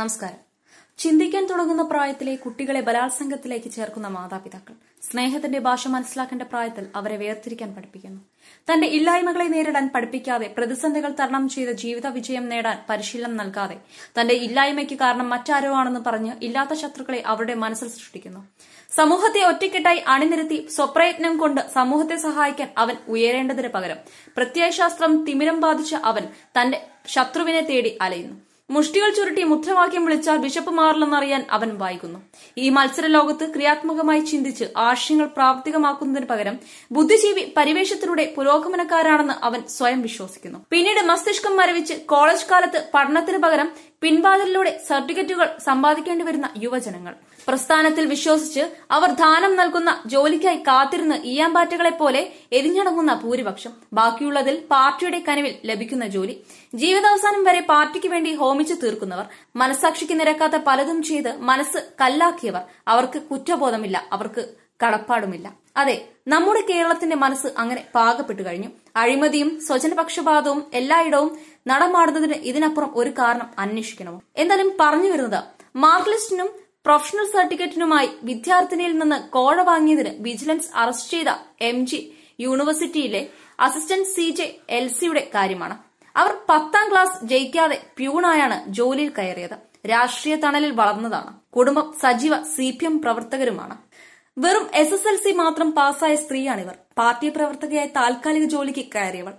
നമസ്കാരം ചിന്തിക്കാൻ തുടങ്ങുന്ന പ്രായത്തിലെ കുട്ടികളെ ബലാത്സംഗത്തിലേക്ക് ചേർക്കുന്ന മാതാപിതാക്കൾ സ്നേഹത്തിന്റെ ഭാഷ മനസ്സിലാക്കേണ്ട പ്രായത്തിൽ അവരെ വേർതിരിക്കാൻ പഠിപ്പിക്കുന്നു തന്റെ ഇല്ലായ്മകളെ നേരിടാൻ പഠിപ്പിക്കാതെ പ്രതിസന്ധികൾ തരണം ചെയ്ത് ജീവിത വിജയം നേടാൻ പരിശീലനം നൽകാതെ തന്റെ ഇല്ലായ്മയ്ക്ക് കാരണം മറ്റാരോ ആണെന്ന് പറഞ്ഞ് ഇല്ലാത്ത ശത്രുക്കളെ അവരുടെ മനസ്സിൽ സൃഷ്ടിക്കുന്നു സമൂഹത്തെ ഒറ്റക്കെട്ടായി അണിനിരത്തി സ്വപ്രയത്നം കൊണ്ട് സമൂഹത്തെ സഹായിക്കാൻ അവൻ ഉയരേണ്ടതിന് പകരം പ്രത്യയശാസ്ത്രം തിമിരം ബാധിച്ച അവൻ തന്റെ ശത്രുവിനെ തേടി അലയുന്നു മുഷ്ടികൾ ചുരുട്ടി മുദ്രാവാക്യം വിളിച്ചാൽ ബിഷപ്പ് മാറില്ലെന്നറിയാൻ അവൻ വായിക്കുന്നു ഈ മത്സര ലോകത്ത് ക്രിയാത്മകമായി ചിന്തിച്ച് ആശയങ്ങൾ പ്രാവർത്തികമാക്കുന്നതിന് പകരം ബുദ്ധിജീവി പരിവേഷത്തിലൂടെ പുരോഗമനക്കാരാണെന്ന് അവൻ സ്വയം വിശ്വസിക്കുന്നു പിന്നീട് മസ്തിഷ്കം മരവിച്ച് കോളേജ് കാലത്ത് പഠനത്തിന് പകരം പിൻവാതിലൂടെ സർട്ടിഫിക്കറ്റുകൾ സമ്പാദിക്കേണ്ടി വരുന്ന യുവജനങ്ങൾ പ്രസ്ഥാനത്തിൽ വിശ്വസിച്ച് അവർ ദാനം നൽകുന്ന ജോലിക്കായി കാത്തിരുന്ന് ഈയാമ്പാറ്റകളെ പോലെ എരിഞ്ഞടങ്ങുന്ന ഭൂരിപക്ഷം ബാക്കിയുള്ളതിൽ പാർട്ടിയുടെ കനവിൽ ലഭിക്കുന്ന ജോലി ജീവിതാവസാനം വരെ പാർട്ടിക്ക് വേണ്ടി ഹോമിച്ചു തീർക്കുന്നവർ മനസാക്ഷിക്ക് നിരക്കാത്ത പലതും ചെയ്ത് മനസ്സ് കല്ലാക്കിയവർ അവർക്ക് കുറ്റബോധമില്ല അവർക്ക് കടപ്പാടുമില്ല അതെ നമ്മുടെ കേരളത്തിന്റെ മനസ്സ് അങ്ങനെ പാകപ്പെട്ടു കഴിഞ്ഞു അഴിമതിയും സ്വജനപക്ഷപാതവും എല്ലായിടവും നടമാടുന്നതിന് ഇതിനപ്പുറം ഒരു കാരണം അന്വേഷിക്കണമോ എന്തായാലും പറഞ്ഞു വരുന്നത് മാർക്ക് ലിസ്റ്റിനും പ്രൊഫഷണൽ സർട്ടിഫിക്കറ്റിനുമായി വിദ്യാർത്ഥിനിയിൽ നിന്ന് കോഴ വാങ്ങിയതിന് വിജിലൻസ് അറസ്റ്റ് ചെയ്ത എം ജി യൂണിവേഴ്സിറ്റിയിലെ അസിസ്റ്റന്റ് സി ജെ എൽ സിയുടെ കാര്യമാണ് അവർ പത്താം ക്ലാസ് ജയിക്കാതെ പ്യൂണായാണ് ജോലിയിൽ കയറിയത് രാഷ്ട്രീയ തണലിൽ വളർന്നതാണ് കുടുംബം സജീവ സി പി എം പ്രവർത്തകരുമാണ് വെറും എസ് എസ് എൽ സി മാത്രം പാസ്സായ സ്ത്രീയാണിവർ പാർട്ടി പ്രവർത്തകയായ താൽക്കാലിക ജോലിക്ക് കയറിയവൾ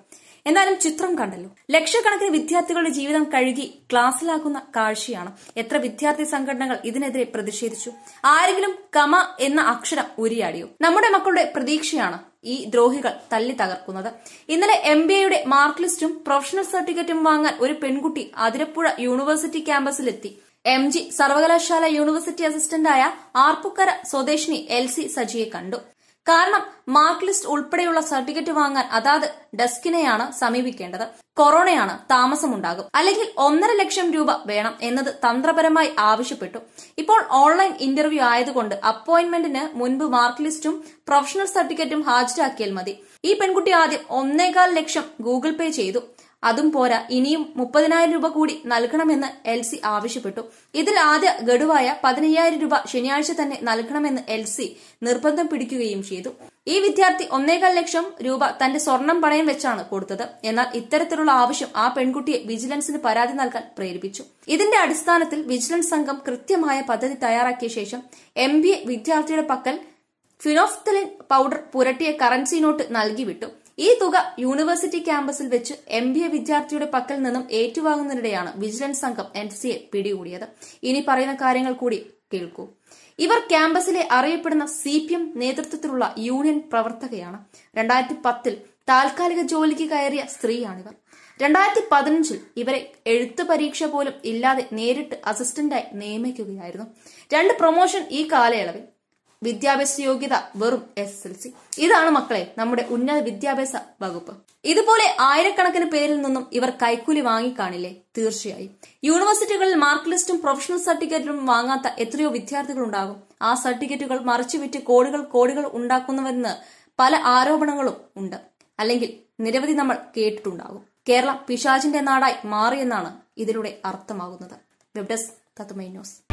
എന്നാലും ചിത്രം കണ്ടല്ലോ ലക്ഷക്കണക്കിന് വിദ്യാർത്ഥികളുടെ ജീവിതം കഴുകി ക്ലാസ്സിലാക്കുന്ന കാഴ്ചയാണ് എത്ര വിദ്യാർത്ഥി സംഘടനകൾ ഇതിനെതിരെ പ്രതിഷേധിച്ചു ആരെങ്കിലും കമ എന്ന അക്ഷരം ഉരിയാടിയോ നമ്മുടെ മക്കളുടെ പ്രതീക്ഷയാണ് ഈ ദ്രോഹികൾ തല്ലി തകർക്കുന്നത് ഇന്നലെ എം ബി എയുടെ മാർക്ക് ലിസ്റ്റും പ്രൊഫഷണൽ സർട്ടിഫിക്കറ്റും വാങ്ങാൻ ഒരു പെൺകുട്ടി അതിരപ്പുഴ യൂണിവേഴ്സിറ്റി ക്യാമ്പസിലെത്തി എം ജി സർവകലാശാല യൂണിവേഴ്സിറ്റി അസിസ്റ്റന്റായ ആർപ്പുക്കര സ്വദേശിനി എൽ സി സജിയെ കണ്ടു കാരണം മാർക്ക് ലിസ്റ്റ് ഉൾപ്പെടെയുള്ള സർട്ടിഫിക്കറ്റ് വാങ്ങാൻ അതാത് ഡെസ്കിനെയാണ് സമീപിക്കേണ്ടത് കൊറോണയാണ് താമസമുണ്ടാകും അല്ലെങ്കിൽ ഒന്നര ലക്ഷം രൂപ വേണം എന്നത് തന്ത്രപരമായി ആവശ്യപ്പെട്ടു ഇപ്പോൾ ഓൺലൈൻ ഇന്റർവ്യൂ ആയതുകൊണ്ട് അപ്പോയിന്റ്മെന്റിന് മുൻപ് മാർക്ക് ലിസ്റ്റും പ്രൊഫഷണൽ സർട്ടിഫിക്കറ്റും ഹാജരാക്കിയാൽ മതി ഈ പെൺകുട്ടി ആദ്യം ഒന്നേകാൽ ലക്ഷം ഗൂഗിൾ പേ ചെയ്തു അതും പോരാ ഇനിയും മുപ്പതിനായിരം രൂപ കൂടി നൽകണമെന്ന് എൽസി ആവശ്യപ്പെട്ടു ഇതിൽ ആദ്യ ഗഡുവായ പതിനയ്യായിരം രൂപ ശനിയാഴ്ച തന്നെ നൽകണമെന്ന് എൽസി നിർബന്ധം പിടിക്കുകയും ചെയ്തു ഈ വിദ്യാർത്ഥി ഒന്നേകാൽ ലക്ഷം രൂപ തന്റെ സ്വർണം പണയം വെച്ചാണ് കൊടുത്തത് എന്നാൽ ഇത്തരത്തിലുള്ള ആവശ്യം ആ പെൺകുട്ടിയെ വിജിലൻസിന് പരാതി നൽകാൻ പ്രേരിപ്പിച്ചു ഇതിന്റെ അടിസ്ഥാനത്തിൽ വിജിലൻസ് സംഘം കൃത്യമായ പദ്ധതി തയ്യാറാക്കിയ ശേഷം എം വിദ്യാർത്ഥിയുടെ പക്കൽ ഫിനോഫ്തലിൻ പൗഡർ പുരട്ടിയ കറൻസി നോട്ട് നൽകിവിട്ടു ഈ തുക യൂണിവേഴ്സിറ്റി ക്യാമ്പസിൽ വെച്ച് എം ബി എ വിദ്യാർത്ഥിയുടെ പക്കൽ നിന്നും ഏറ്റുവാങ്ങുന്നതിനിടെയാണ് വിജിലൻസ് സംഘം എൻ എ പിടികൂടിയത് ഇനി പറയുന്ന കാര്യങ്ങൾ കൂടി കേൾക്കൂ ഇവർ ക്യാമ്പസിലെ അറിയപ്പെടുന്ന സി പി എം നേതൃത്വത്തിലുള്ള യൂണിയൻ പ്രവർത്തകയാണ് രണ്ടായിരത്തി പത്തിൽ താൽക്കാലിക ജോലിക്ക് കയറിയ സ്ത്രീയാണിവർ രണ്ടായിരത്തി പതിനഞ്ചിൽ ഇവരെ എഴുത്ത് പരീക്ഷ പോലും ഇല്ലാതെ നേരിട്ട് അസിസ്റ്റന്റായി നിയമിക്കുകയായിരുന്നു രണ്ട് പ്രൊമോഷൻ ഈ കാലയളവിൽ വിദ്യാഭ്യാസ യോഗ്യത വെറും എസ് എൽ സി ഇതാണ് മക്കളെ നമ്മുടെ ഉന്നത വിദ്യാഭ്യാസ വകുപ്പ് ഇതുപോലെ ആയിരക്കണക്കിന് പേരിൽ നിന്നും ഇവർ കൈക്കൂലി വാങ്ങിക്കാണില്ലേ തീർച്ചയായും യൂണിവേഴ്സിറ്റികളിൽ മാർക്ക് ലിസ്റ്റും പ്രൊഫഷണൽ സർട്ടിഫിക്കറ്റും വാങ്ങാത്ത എത്രയോ വിദ്യാർത്ഥികൾ ഉണ്ടാകും ആ സർട്ടിഫിക്കറ്റുകൾ മറിച്ചു വിറ്റ് കോടികൾ കോടികൾ ഉണ്ടാക്കുന്നവരെന്ന് പല ആരോപണങ്ങളും ഉണ്ട് അല്ലെങ്കിൽ നിരവധി നമ്മൾ കേട്ടിട്ടുണ്ടാകും കേരളം പിശാചിന്റെ നാടായി മാറിയെന്നാണ് ഇതിലൂടെ അർത്ഥമാകുന്നത് വെബ് ഡെസ്ക് ന്യൂസ്